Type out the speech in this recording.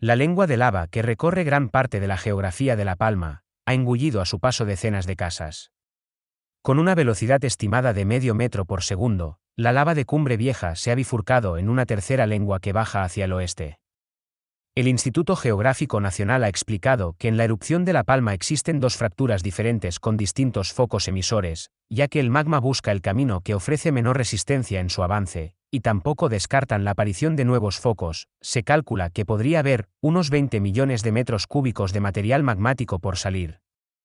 La lengua de lava que recorre gran parte de la geografía de La Palma, ha engullido a su paso decenas de casas. Con una velocidad estimada de medio metro por segundo, la lava de Cumbre Vieja se ha bifurcado en una tercera lengua que baja hacia el oeste. El Instituto Geográfico Nacional ha explicado que en la erupción de La Palma existen dos fracturas diferentes con distintos focos emisores, ya que el magma busca el camino que ofrece menor resistencia en su avance, y tampoco descartan la aparición de nuevos focos, se calcula que podría haber unos 20 millones de metros cúbicos de material magmático por salir.